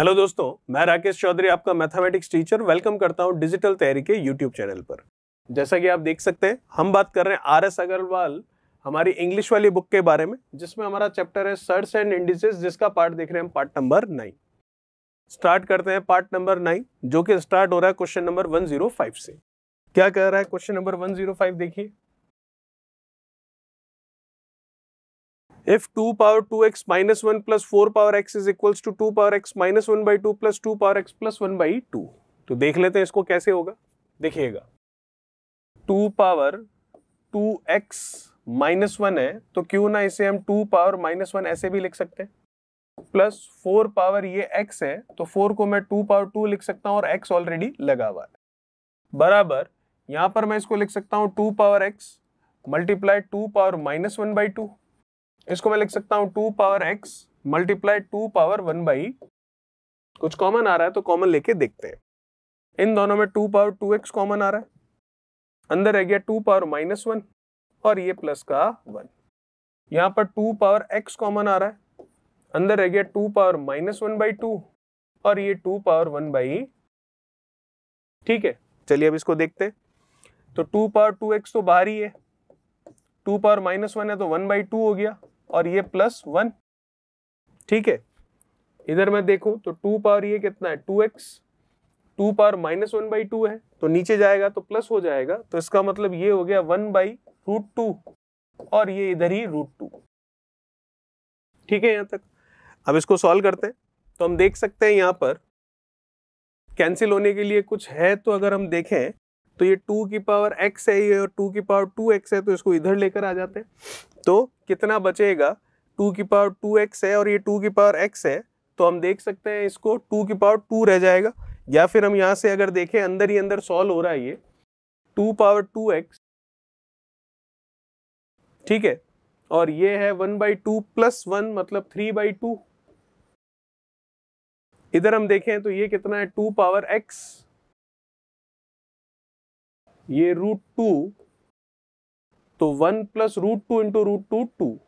hello दोस्तों मैं राकेश चौधरी आपका मैथमेटिक्स टीचर वेलकम करता हूं डिजिटल तैयारी के यूट्यूब चैनल पर जैसा कि आप देख सकते हैं हम बात कर रहे हैं आर एस अग्रवाल हमारी इंग्लिश वाली बुक के बारे में जिसमें हमारा चैप्टर है सर्ट्स एंड इंडिसेस जिसका पार्ट देख रहे हैं हम पार्ट नंबर नाइन स्टार्ट करते हैं पार्ट नंबर नाइन जो कि स्टार्ट हो रहा है क्वेश्चन नंबर वन से क्या कह रहा है क्वेश्चन नंबर वन देखिए if 2 power 2x minus 1 plus 4 power x is equals to 2 power x minus 1 by 2 plus 2 power x plus 1 by 2 तो देख लेते हैं इसको कैसे होगा देखिएगा 2 पावर 2x माइनस वन है तो क्यों ना इसे हम 2 पावर माइनस वन ऐसे भी लिख सकते हैं प्लस 4 पावर ये x है तो 4 को मैं 2 पावर 2 लिख सकता हूँ और x ऑलरेडी लगा हुआ है बराबर यहाँ पर मैं इसको लिख सकता हूँ 2 power x multiply two power minus one by two इसको मैं लिख सकता हूँ two power x multiply two power one by कुछ कॉमन आ रहा है तो कॉमन लेके देखते हैं इन दोनों में two power two x common आ रहा है अंदर रह गया टू पावर माइनस वन और ये प्लस का वन यहाँ पर टू पावर एक्स कॉमन आ रहा है अंदर रह गया two power minus one by two और ये टू पावर वन बाई ठीक है चलिए अब इसको देखते तो टू पावर टू एक्स तो बाहर ही है टू पावर माइनस वन है तो वन बाई टू हो गया और ये प्लस वन ठीक है इधर मैं देखूं तो टू पावर ये कितना है two x two power minus one by two है तो नीचे जाएगा तो प्लस हो जाएगा तो इसका मतलब ये हो गया वन बाई रूट टू और ये इधर ही रूट टू ठीक है यहां तक अब इसको सॉल्व करते हैं तो हम देख सकते हैं यहां पर कैंसिल होने के लिए कुछ है तो अगर हम देखें तो ये टू की पावर एक्स है ये और टू की पावर टू एक्स है तो इसको इधर लेकर आ जाते हैं तो कितना बचेगा टू की पावर टू एक्स है और ये टू की पावर एक्स है तो हम देख सकते हैं इसको टू की पावर टू रह जाएगा या फिर हम यहाँ से अगर देखें अंदर ही अंदर सॉल्व हो रहा है ये टू पावर टू एक्स ठीक है और ये है one by two plus one मतलब थ्री बाई टू इधर हम देखें तो ये कितना है टू पावर एक्स ये रूट टू तो one plus root two into root two two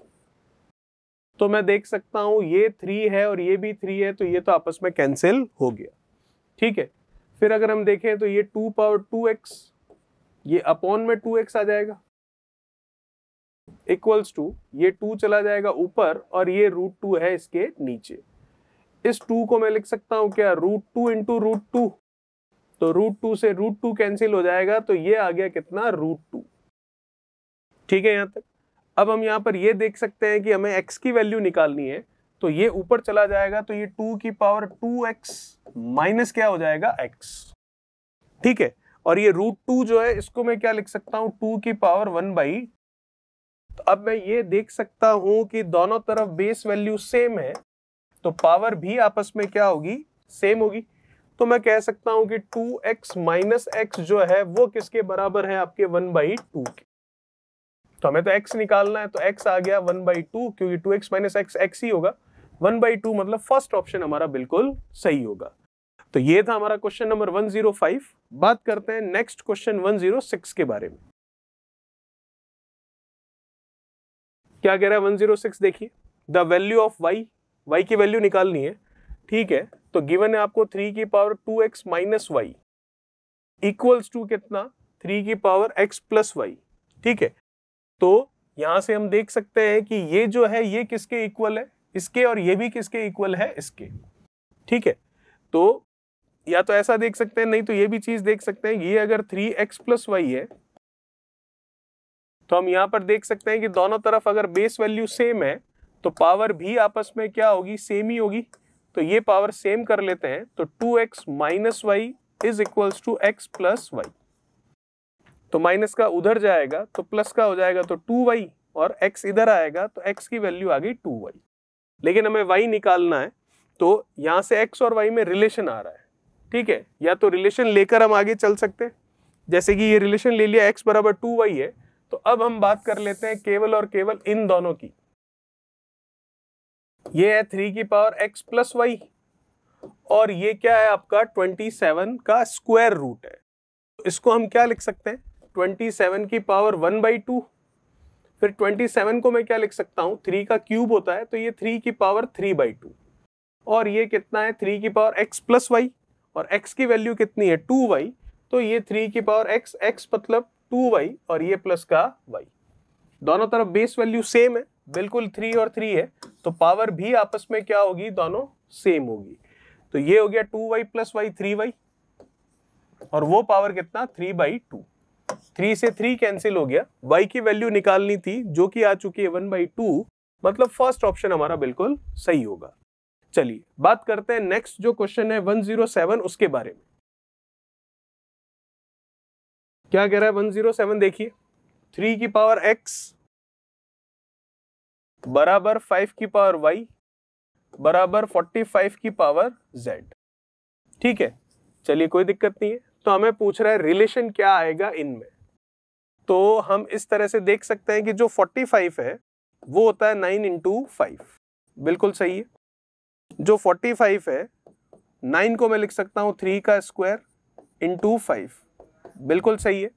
तो मैं देख सकता हूं ये थ्री है और ये भी थ्री है तो ये तो आपस में कैंसिल हो गया ठीक है फिर अगर हम देखें तो ये टू पावर टू एक्स ये अपॉन में टू एक्स आ जाएगा इक्वल्स टू ये टू चला जाएगा ऊपर और ये रूट टू है इसके नीचे इस टू को मैं लिख सकता हूं क्या root two into root two तो रूट टू से रूट टू कैंसिल हो जाएगा तो ये आ गया कितना रूट टू ठीक है यहां तक अब हम यहां पर ये देख सकते हैं कि हमें एक्स की वैल्यू निकालनी है तो ये ऊपर चला जाएगा तो ये टू की पावर टू एक्स माइनस क्या हो जाएगा एक्स ठीक है और ये रूट टू जो है इसको मैं क्या लिख सकता हूं टू की पावर वन बाई तो अब मैं ये देख सकता हूं कि दोनों तरफ बेस वैल्यू सेम है तो पावर भी आपस में क्या होगी सेम होगी तो मैं कह सकता हूं कि टू एक्स माइनस एक्स जो है वो किसके बराबर है आपके वन बाई टू के तो हमें तो x निकालना है तो x आ गया वन बाई टू क्योंकि two x minus x x ही होगा वन बाई टू मतलब फर्स्ट ऑप्शन हमारा बिल्कुल सही होगा तो ये था हमारा क्वेश्चन नंबर 105 बात करते हैं नेक्स्ट क्वेश्चन 106 के बारे में क्या कह रहा है 106 देखिए the value of y y की वैल्यू निकालनी है ठीक है तो गिवन है आपको थ्री की power two x minus y equals to कितना थ्री की पावर एक्स प्लस वाई ठीक है तो यहां से हम देख सकते हैं कि ये जो है ये किसके इक्वल है इसके और ये भी किसके इक्वल है इसके ठीक है तो या तो ऐसा देख सकते हैं नहीं तो ये भी चीज देख सकते हैं ये अगर थ्री एक्स प्लस वाई है तो हम यहां पर देख सकते हैं कि दोनों तरफ अगर बेस वैल्यू सेम है तो पावर भी आपस में क्या होगी सेम ही होगी तो ये पावर सेम कर लेते हैं तो two x minus y is equals to x plus y तो माइनस का उधर जाएगा तो प्लस का हो जाएगा तो टू वाई और x इधर आएगा तो x की वैल्यू आ गई टू वाई लेकिन हमें y निकालना है तो यहां से x और y में रिलेशन आ रहा है ठीक है या तो रिलेशन लेकर हम आगे चल सकते हैं जैसे कि ये रिलेशन ले लिया एक्स बराबर टू वाई है तो अब हम बात कर लेते हैं केवल और केवल इन दोनों की ये है थ्री की पावर एक्स प्लस वाई और ये क्या है आपका ट्वेंटी सेवन का स्क्वायर रूट है तो इसको हम क्या लिख सकते हैं ट्वेंटी सेवन की पावर वन बाई टू फिर ट्वेंटी सेवन को मैं क्या लिख सकता हूँ थ्री का क्यूब होता है तो ये थ्री की पावर थ्री बाई टू और ये कितना है थ्री की पावर एक्स प्लस वाई और एक्स की वैल्यू कितनी है टू वाई तो ये थ्री की पावर एक्स एक्स मतलब टू वाई और ये प्लस का वाई दोनों तरफ बेस वैल्यू सेम है बिल्कुल थ्री और थ्री है तो पावर भी आपस में क्या होगी दोनों सेम होगी तो ये हो गया two y plus y three y और वो पावर कितना थ्री बाई टू थ्री से थ्री कैंसिल हो गया वाई की वैल्यू निकालनी थी जो कि आ चुकी है वन बाई टू मतलब फर्स्ट ऑप्शन हमारा बिल्कुल सही होगा चलिए बात करते हैं नेक्स्ट जो क्वेश्चन है वन जीरो सेवन उसके बारे में क्या कह रहा है वन जीरो सेवन देखिए थ्री की पावर एक्स बराबर फाइव की पावर वाई बराबर फोर्टी फाइव की पावर जेड ठीक है चलिए कोई दिक्कत नहीं है तो हमें पूछ रहा है रिलेशन क्या आएगा इनमें तो हम इस तरह से देख सकते हैं कि जो 45 है वो होता है 9 इंटू फाइव बिल्कुल सही है जो 45 है 9 को मैं लिख सकता हूँ 3 का स्क्वायर इंटू फाइव बिल्कुल सही है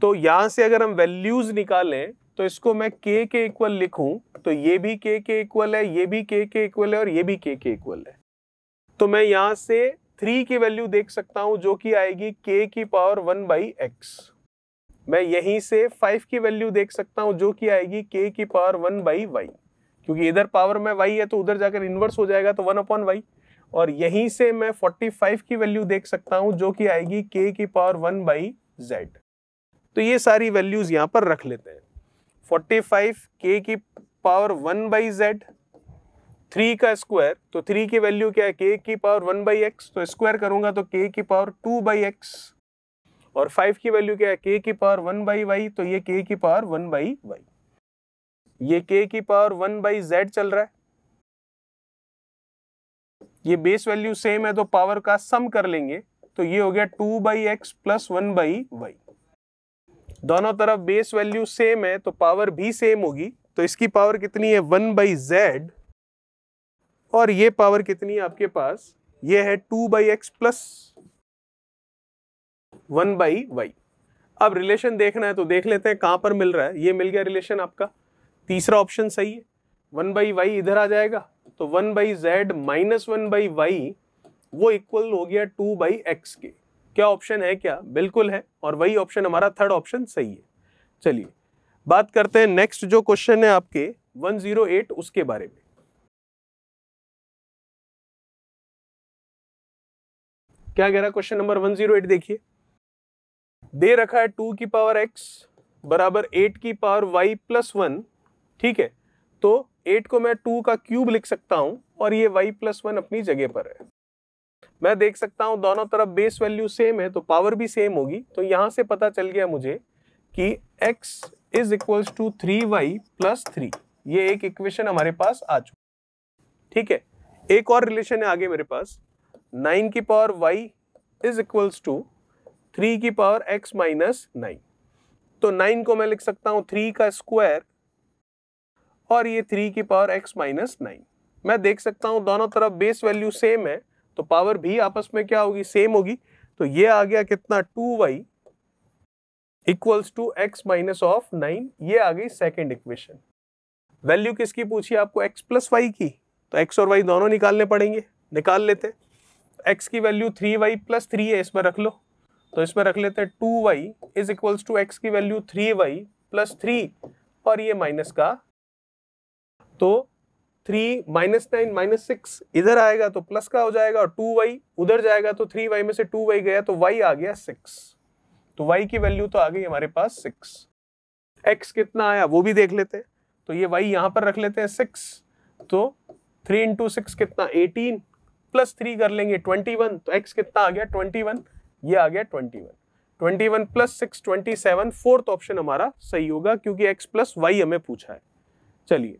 तो यहाँ से अगर हम वैल्यूज़ निकालें तो इसको मैं के के इक्वल लिखूं तो ये भी के के इक्वल है ये भी के के इक्वल है और ये भी के के इक्वल है तो मैं यहां से थ्री की वैल्यू देख सकता हूं जो कि आएगी के की पावर वन बाई एक्स मैं यहीं से फाइव की वैल्यू देख सकता हूं जो कि आएगी के की पावर वन बाई वाई क्योंकि इधर पावर में वाई है तो उधर जाकर इन्वर्स हो जाएगा तो वन अपॉन वाई और यहीं से मैं फोर्टी फाइव की वैल्यू देख सकता हूँ जो कि आएगी के की पावर वन बाई जेड तो ये सारी वैल्यूज यहां पर रख लेते हैं 45 k की power one by z three का स्क्वायर तो थ्री की वैल्यू क्या है के की पावर वन बाई एक्स तो स्क्वायर करूंगा तो के की पावर टू बाई एक्स और फाइव की वैल्यू क्या है के की पावर वन बाई वाई तो ये के की पावर वन बाई वाई ये के की पावर वन बाई जेड चल रहा है ये बेस वैल्यू सेम है तो पावर का सम कर लेंगे तो ये हो गया two by x plus one by y दोनों तरफ बेस वैल्यू सेम है तो पावर भी सेम होगी तो इसकी पावर कितनी है वन बाई जेड और ये पावर कितनी है आपके पास ये है two by x plus one by y अब रिलेशन देखना है तो देख लेते हैं कहाँ पर मिल रहा है ये मिल गया रिलेशन आपका तीसरा ऑप्शन सही है वन बाई वाई इधर आ जाएगा तो one by z minus one by y वो इक्वल हो गया टू बाई एक्स के क्या ऑप्शन है क्या बिल्कुल है और वही ऑप्शन हमारा थर्ड ऑप्शन सही है चलिए बात करते हैं नेक्स्ट जो क्वेश्चन है आपके 108 उसके बारे में क्या कह रहा क्वेश्चन नंबर 108 देखिए दे रखा है टू की पावर एक्स बराबर एट की पावर वाई प्लस वन ठीक है तो एट को मैं टू का क्यूब लिख सकता हूं और ये वाई प्लस वन अपनी जगह पर है मैं देख सकता हूँ दोनों तरफ बेस वैल्यू सेम है तो पावर भी सेम होगी तो यहाँ से पता चल गया मुझे कि x is equals to three y plus three ये एक इक्वेशन हमारे पास आ चुकी ठीक है एक और रिलेशन है आगे मेरे पास नाइन की power y is equals to three की पावर एक्स माइनस नाइन तो नाइन को मैं लिख सकता हूँ थ्री का स्क्वायर और ये थ्री की पावर एक्स माइनस नाइन मैं देख सकता हूँ दोनों तरफ बेस वैल्यू सेम है तो पावर भी आपस में क्या होगी सेम होगी तो ये आ गया कितना two y equals to x minus of nine ये आ गई सेकेंड इक्वेशन वैल्यू किसकी पूछी आपको एक्स प्लस वाई की तो एक्स और वाई दोनों निकालने पड़ेंगे निकाल लेते हैं एक्स की value three y plus three है इसमें रख लो तो इसमें रख लेते two y is equals to x की value three y plus three और ये माइनस का तो three minus nine minus six इधर आएगा तो प्लस का हो जाएगा और टू वाई उधर जाएगा तो थ्री वाई में से टू वाई गया तो वाई आ गया सिक्स तो वाई की वैल्यू तो आ गई हमारे पास सिक्स एक्स कितना आया वो भी देख लेते हैं तो ये वाई यहाँ पर रख लेते हैं सिक्स तो थ्री इंटू सिक्स कितना एटीन प्लस थ्री कर लेंगे ट्वेंटी वन तो एक्स कितना आ गया ट्वेंटी वन ये आ गया twenty one twenty one plus six twenty seven fourth option हमारा सही होगा क्योंकि एक्स प्लस वाई हमें पूछा है चलिए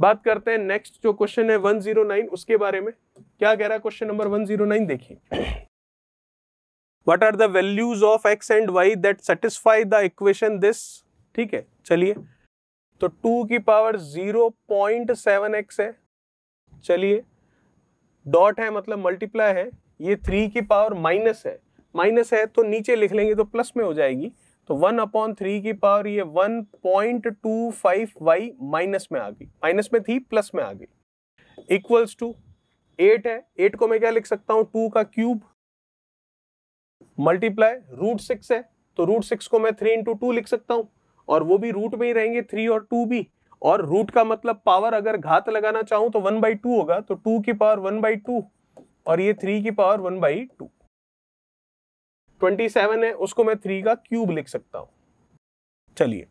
बात करते हैं नेक्स्ट जो क्वेश्चन है 109 उसके बारे में क्या कह रहा है क्वेश्चन नंबर 109 देखिए what are the values of x and y that satisfy the equation this ठीक है चलिए तो टू की power zero point seven x है चलिए डॉट है मतलब मल्टीप्लाई है ये थ्री की पावर माइनस है माइनस है तो नीचे लिख लेंगे तो प्लस में हो जाएगी तो वन अपॉन थ्री की पावर ये one point two five y minus में आ गई माइनस में थी प्लस में आ गई इक्वल्स टू एट है एट को मैं क्या लिख सकता हूं टू का क्यूब मल्टीप्लाई रूट सिक्स है तो रूट सिक्स को मैं थ्री इंटू टू लिख सकता हूँ और वो भी रूट में ही रहेंगे थ्री और टू भी और रूट का मतलब पावर अगर घात लगाना चाहूँ तो वन बाई टू होगा तो टू की पावर वन बाई टू और ये थ्री की power one by two twenty seven है उसको मैं थ्री का क्यूब लिख सकता हूँ चलिए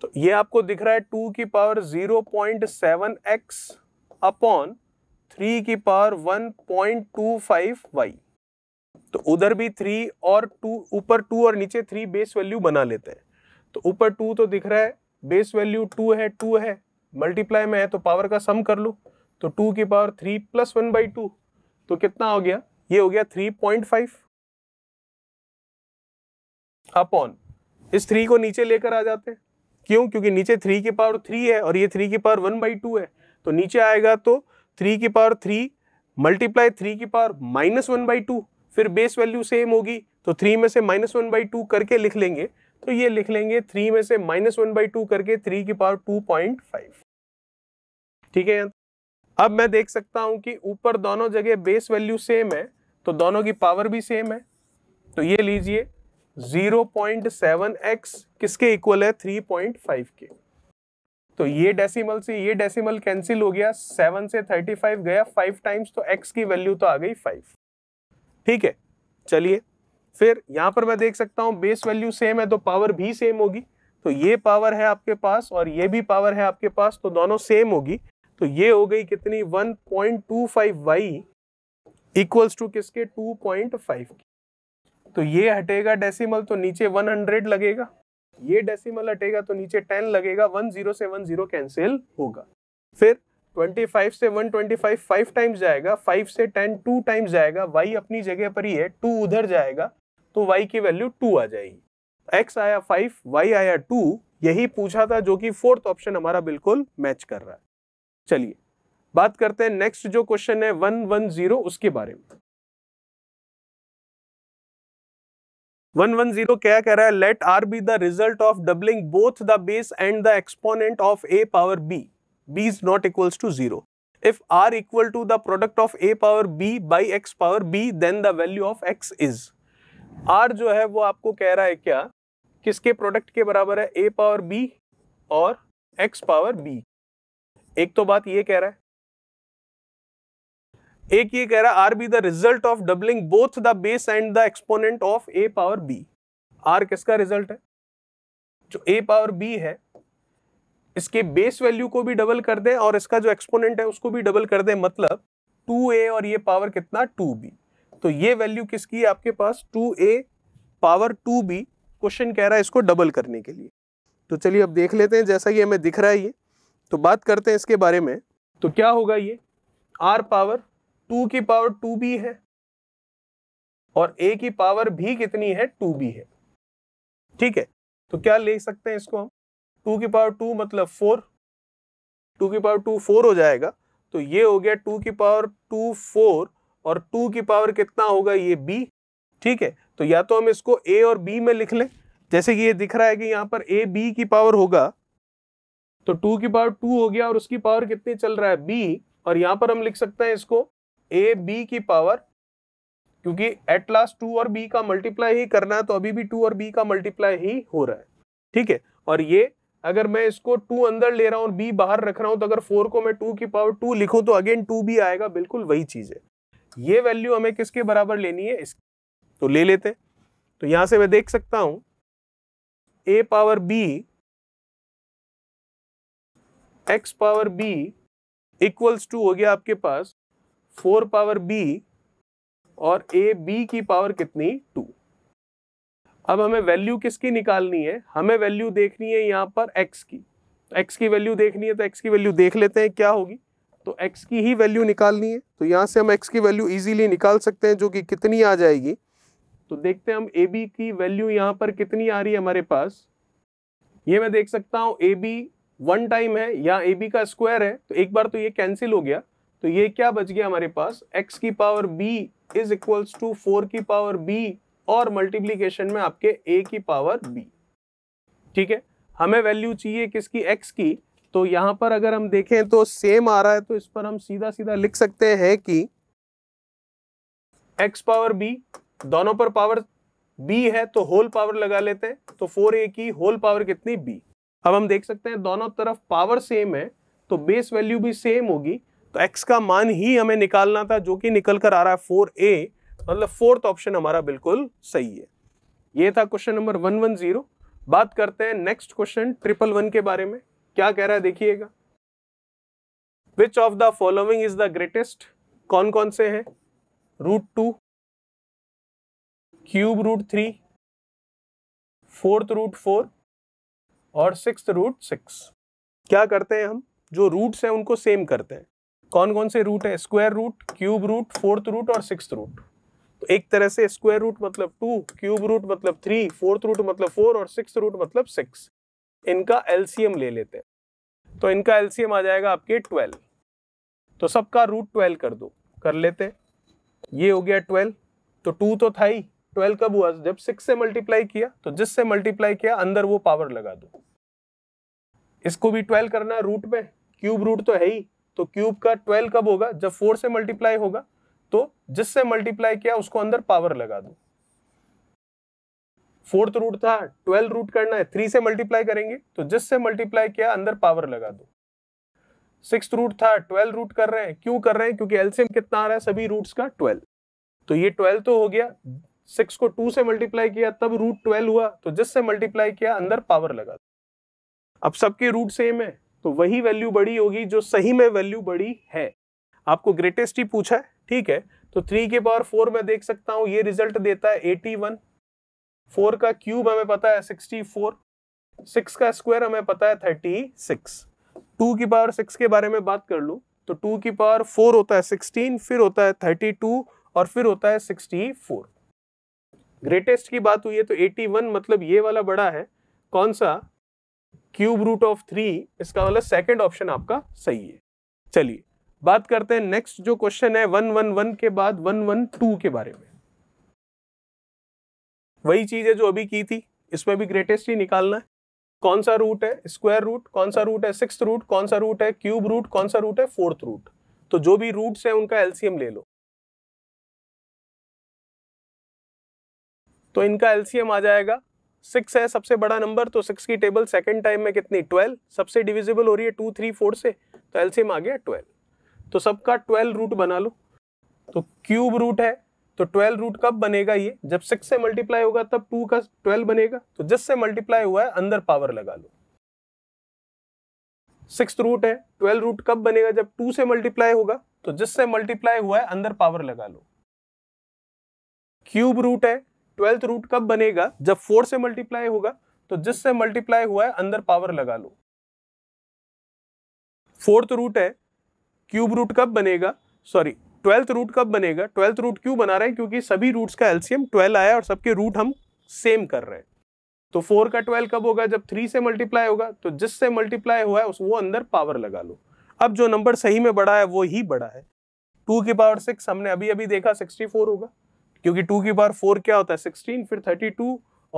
तो ये आपको दिख रहा है टू की power zero point seven x upon three की power one point two five y तो उधर भी थ्री और टू ऊपर टू और नीचे थ्री बेस वैल्यू बना लेते हैं तो ऊपर टू तो दिख रहा है बेस वैल्यू टू है टू है मल्टीप्लाई में है तो पावर का सम कर लो तो टू की power three plus one by two तो कितना हो गया ये हो गया थ्री पॉइंट फाइव अपॉन इस थ्री को नीचे लेकर आ जाते हैं क्यों क्योंकि नीचे थ्री की पावर थ्री है और ये थ्री की पावर वन बाई टू है तो नीचे आएगा तो थ्री की पावर थ्री मल्टीप्लाई थ्री की power minus one by two फिर बेस वैल्यू सेम होगी तो थ्री में से माइनस वन बाई टू करके लिख लेंगे तो ये लिख लेंगे थ्री में से माइनस वन बाई टू करके थ्री की पावर टू पॉइंट फाइव ठीक है अब मैं देख सकता हूं कि ऊपर दोनों जगह बेस वैल्यू सेम है तो दोनों की पावर भी सेम है तो ये लीजिए जीरो पॉइंट सेवन एक्स किसके इक्वल है थ्री पॉइंट फाइव के तो ये डेसिमल से ये डेसिमल कैंसिल हो गया सेवन से थर्टी फाइव गया फाइव टाइम्स तो एक्स की वैल्यू तो आ गई फाइव ठीक है चलिए फिर यहाँ पर मैं देख सकता हूं बेस वैल्यू सेम है तो पावर भी सेम होगी तो ये पावर है आपके पास और ये भी पावर है आपके पास तो दोनों सेम होगी तो ये हो गई कितनी 1.25y point two five y equals to किसके 2.5 की तो ये हटेगा डेसिमल तो नीचे 100 लगेगा ये डेसिमल हटेगा तो नीचे 10 लगेगा 10 से 10 कैंसिल होगा फिर 25 से 125 फाइव टाइम्स जाएगा 5 से 10 टू टाइम्स जाएगा वाई अपनी जगह पर ही है टू उधर जाएगा तो वाई की वैल्यू टू आ जाएगी एक्स आया फाइव वाई आया टू यही पूछा था जो कि फोर्थ ऑप्शन हमारा बिल्कुल मैच कर रहा है चलिए बात करते हैं नेक्स्ट जो क्वेश्चन है वन जीरो उसके बारे में 110 क्या कह रहा है let r be the result of doubling both the base and the exponent of a power b b is not equals to zero if r equal to the product of a power b by x power b then the value of x is r जो है वो आपको कह रहा है क्या किसके product के बराबर है ए पावर बी और एक्स पावर बी एक तो बात ये कह रहा है एक ये कह रहा है r be the result of doubling both the base and the exponent of a power b r किसका रिजल्ट है जो ए पावर बी है इसके बेस वैल्यू को भी डबल कर दें और इसका जो एक्सपोनेंट है उसको भी डबल कर दें मतलब टू ए और ये पावर कितना टू बी तो ये वैल्यू किसकी है आपके पास two a power two b question कह रहा है इसको डबल करने के लिए तो चलिए अब देख लेते हैं जैसा कि हमें दिख रहा है ये तो बात करते हैं इसके बारे में तो क्या होगा ये आर पावर टू की पावर टू बी है और ए की पावर भी कितनी है टू बी है ठीक है तो क्या ले सकते हैं इसको हम टू की पावर टू मतलब फोर टू की पावर टू फोर हो जाएगा तो ये हो गया टू की पावर टू फोर और टू की पावर कितना होगा ये बी ठीक है तो या तो हम इसको ए और बी में लिख लें जैसे कि ये दिख रहा है कि यहाँ पर ए बी की पावर होगा तो टू की पावर टू हो गया और उसकी पावर कितनी चल रहा है बी और यहाँ पर हम लिख सकते हैं इसको ए बी की पावर क्योंकि एट लास्ट टू और बी का मल्टीप्लाई ही करना है तो अभी भी टू और बी का मल्टीप्लाई ही हो रहा है ठीक है और ये अगर मैं इसको टू अंदर ले रहा हूं और बी बाहर रख रहा हूं तो अगर फोर को मैं टू की पावर टू लिखूं तो अगेन टू भी आएगा बिल्कुल वही चीज़ है ये वैल्यू हमें किसके बराबर लेनी है इसकी तो ले लेते हैं तो यहां से मैं देख सकता हूं a power b x power b equals to हो गया आपके पास फोर पावर बी और ए बी की पावर कितनी टू अब हमें वैल्यू किसकी निकालनी है हमें वैल्यू देखनी है यहां पर एक्स की एक्स तो की वैल्यू देखनी है तो एक्स की वैल्यू देख लेते हैं क्या होगी तो एक्स की ही वैल्यू निकालनी है तो यहाँ से हम एक्स की वैल्यू इजीली निकाल सकते हैं जो कि कितनी आ जाएगी तो देखते हैं हम ए बी की वैल्यू यहां पर कितनी आ रही है हमारे पास ये मैं देख सकता हूँ ए बी वन टाइम है या ए बी का स्क्वायर है तो एक बार तो ये कैंसिल हो गया तो ये क्या बच गया हमारे पास x की power b is equals to four की पावर b और मल्टीप्लीकेशन में आपके a की पावर b ठीक है हमें वैल्यू चाहिए किसकी x की तो यहां पर अगर हम देखें तो सेम आ रहा है तो इस पर हम सीधा सीधा लिख सकते हैं कि x पावर b दोनों पर पावर b है तो होल पावर लगा लेते हैं तो 4a की होल पावर कितनी b अब हम देख सकते हैं दोनों तरफ पावर सेम है तो बेस वैल्यू भी सेम होगी तो x का मान ही हमें निकालना था जो कि निकल कर आ रहा है फोर ए मतलब फोर्थ ऑप्शन हमारा बिल्कुल सही है ये था question number one one zero बात करते हैं नेक्स्ट क्वेश्चन ट्रिपल वन के बारे में क्या कह रहा है देखिएगा which of the following is the greatest कौन कौन से हैं root two cube root three fourth root four और सिक्स रूट सिक्स क्या करते हैं हम जो रूट्स हैं उनको सेम करते हैं कौन कौन से रूट है square root cube root fourth root और सिक्स रूट तो एक तरह से स्क्वायर रूट मतलब टू क्यूब रूट मतलब थ्री फोर्थ रूट मतलब फोर और सिक्स रूट मतलब सिक्स इनका एलसीएम ले लेते हैं तो इनका एलसीएम आ जाएगा आपके ट्वेल्व तो सबका रूट ट्वेल्व कर दो कर लेते ये हो गया ट्वेल्व तो टू तो था ही ट्वेल्व कब हुआ जब सिक्स से मल्टीप्लाई किया तो जिससे मल्टीप्लाई किया अंदर वो पावर लगा दो इसको भी ट्वेल्व करना है रूट में क्यूब रूट तो है ही तो क्यूब का ट्वेल्व कब होगा जब फोर से मल्टीप्लाई होगा तो जिससे मल्टीप्लाई किया उसको अंदर पावर लगा दो फोर्थ रूट था ट्वेल्व रूट करना है थ्री से मल्टीप्लाई करेंगे तो जिससे मल्टीप्लाई किया अंदर पावर लगा दो सिक्स रूट था ट्वेल्व रूट कर रहे हैं क्यों कर रहे हैं क्योंकि एल्सियम कितना आ रहा है सभी रूट्स का ट्वेल्व तो ये ट्वेल्व तो हो गया सिक्स को टू से मल्टीप्लाई किया तब रूट ट्वेल्व हुआ तो जिससे मल्टीप्लाई किया अंदर पावर लगा दो अब सबके रूट सेम है तो वही वैल्यू बड़ी होगी जो सही में वैल्यू बड़ी है आपको ग्रेटेस्ट ही पूछा है ठीक है तो थ्री के पावर फोर में देख सकता हूं ये रिजल्ट देता है एटी वन फोर का क्यूब हमें पता है सिक्सटी फोर सिक्स का स्क्वायर हमें पता है थर्टी सिक्स टू की पावर सिक्स के बारे में बात कर लू तो टू की पावर फोर होता है सिक्सटीन फिर होता है थर्टी टू और फिर होता है सिक्सटी फोर ग्रेटेस्ट की बात हुई है तो एटी वन मतलब ये वाला बड़ा है कौन सा क्यूब रूट ऑफ थ्री इसका मतलब सेकंड ऑप्शन आपका सही है चलिए बात करते हैं नेक्स्ट जो क्वेश्चन है वन वन वन के बाद वन वन टू के बारे में वही चीज है जो अभी की थी इसमें भी ग्रेटेस्ट ही निकालना है कौन सा रूट है स्क्वायर रूट कौन सा रूट है सिक्स रूट कौन सा रूट है क्यूब रूट कौन सा रूट है फोर्थ रूट तो जो भी रूट्स है उनका एलसीएम ले लो तो इनका एलसीएम आ जाएगा सिक्स है सबसे बड़ा नंबर तो सिक्स की टेबल सेकेंड टाइम में कितनी ट्वेल्व सबसे डिविजिबल हो रही है टू थ्री फोर से तो एल्सियम आ गया ट्वेल्व तो सबका ट्वेल्व रूट बना लो तो क्यूब रूट है तो ट्वेल्व रूट कब बनेगा ये जब सिक्स से मल्टीप्लाई होगा तब टू का ट्वेल्व बनेगा तो जिस से मल्टीप्लाई हुआ है अंदर पावर लगा लो सिक्स रूट है ट्वेल्व रूट कब बनेगा जब टू से मल्टीप्लाई होगा तो जिससे मल्टीप्लाई हुआ है अंदर पावर लगा लो क्यूब रूट है ट्वेल्थ रूट कब बनेगा जब फोर से मल्टीप्लाई होगा तो जिससे मल्टीप्लाई हुआ है अंदर पावर लगा लो फोर्थ रूट है क्यूब रूट कब बनेगा सॉरी ट्वेल्थ रूट कब बनेगा ट्वेल्थ रूट क्यों बना रहे हैं क्योंकि सभी रूट्स का एल्सियम ट्वेल्व आया और सबके रूट हम सेम कर रहे हैं तो फोर का ट्वेल्व कब होगा जब थ्री से मल्टीप्लाई होगा तो जिससे मल्टीप्लाई हुआ है उस वो अंदर पावर लगा लो अब जो नंबर सही में बड़ा है वो ही बड़ा है टू की पावर सिक्स हमने अभी अभी देखा सिक्सटी फोर होगा क्योंकि टू की बार फोर क्या होता है सिक्सटीन फिर थर्टी टू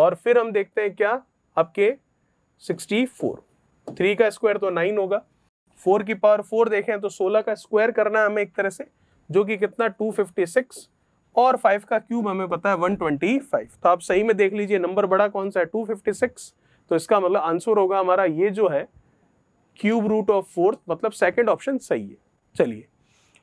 और फिर हम देखते हैं क्या आपके सिक्सटी फोर थ्री का स्क्वायर तो नाइन होगा फोर की पावर फोर देखें तो सोलह का स्क्वायर करना है हमें एक तरह से जो कि कितना टू फिफ्टी सिक्स और फाइव का क्यूब हमें पता है वन ट्वेंटी फाइव तो आप सही में देख लीजिए नंबर बड़ा कौन सा है टू फिफ्टी सिक्स तो इसका मतलब आंसर होगा हमारा ये जो है क्यूब रूट ऑफ फोर्थ मतलब सेकेंड ऑप्शन सही है चलिए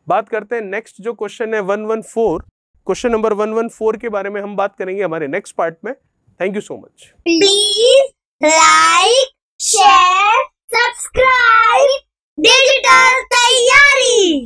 बात करते हैं नेक्स्ट जो क्वेश्चन है one one four question number one one four के बारे में हम बात करेंगे हमारे नेक्स्ट पार्ट में thank you so much please like share subscribe digital तैयारी